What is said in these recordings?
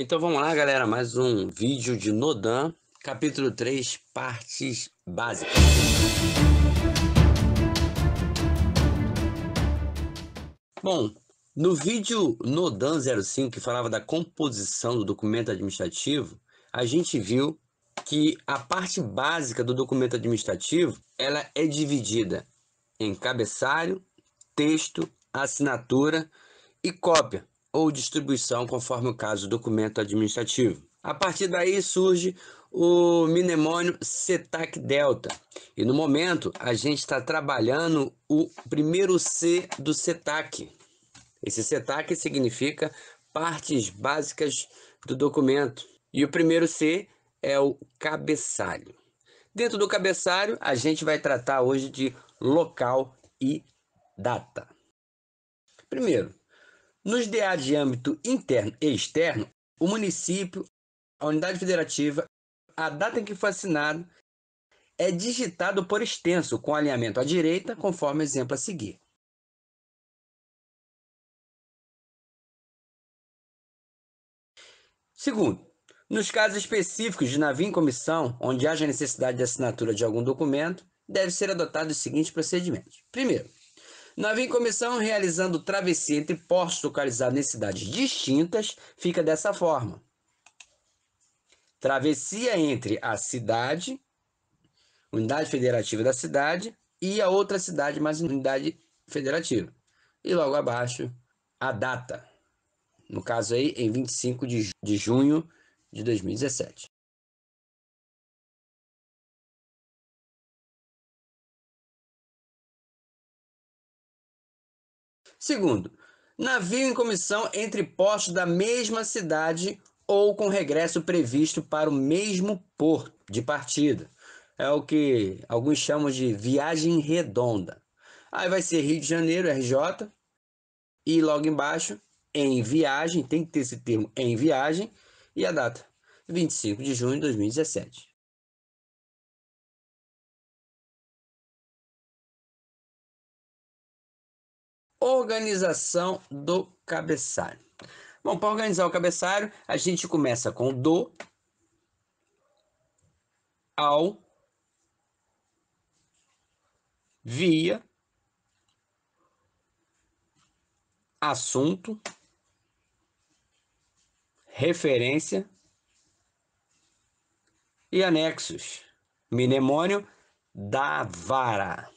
Então vamos lá, galera, mais um vídeo de Nodan, capítulo 3, partes básicas. Bom, no vídeo Nodan 05, que falava da composição do documento administrativo, a gente viu que a parte básica do documento administrativo ela é dividida em cabeçalho, texto, assinatura e cópia ou distribuição, conforme o caso do documento administrativo. A partir daí surge o mnemônio CETAC Delta. E no momento a gente está trabalhando o primeiro C do CETAC. Esse CETAC significa partes básicas do documento. E o primeiro C é o cabeçalho. Dentro do cabeçalho, a gente vai tratar hoje de local e data. Primeiro, nos DA de âmbito interno e externo, o município, a unidade federativa, a data em que foi assinado é digitado por extenso, com alinhamento à direita, conforme o exemplo a seguir. Segundo, nos casos específicos de navio em comissão, onde haja necessidade de assinatura de algum documento, deve ser adotado os seguintes procedimentos. Primeiro, Navio em comissão realizando travessia entre postos localizados em cidades distintas fica dessa forma. Travessia entre a cidade, unidade federativa da cidade, e a outra cidade mais unidade federativa. E logo abaixo, a data. No caso aí, em 25 de junho de 2017. Segundo, navio em comissão entre portos da mesma cidade ou com regresso previsto para o mesmo porto de partida. É o que alguns chamam de viagem redonda. Aí vai ser Rio de Janeiro, RJ, e logo embaixo, em viagem, tem que ter esse termo em viagem, e a data, 25 de junho de 2017. organização do cabeçalho. Bom, para organizar o cabeçalho, a gente começa com do, ao, via, assunto, referência e anexos. Mnemônio da vara.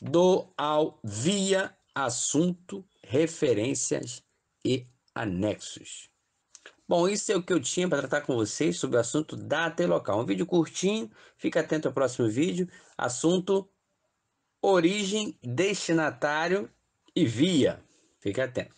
Do ao via assunto, referências e anexos. Bom, isso é o que eu tinha para tratar com vocês sobre o assunto data e local. Um vídeo curtinho, fica atento ao próximo vídeo. Assunto origem, destinatário e via. Fica atento.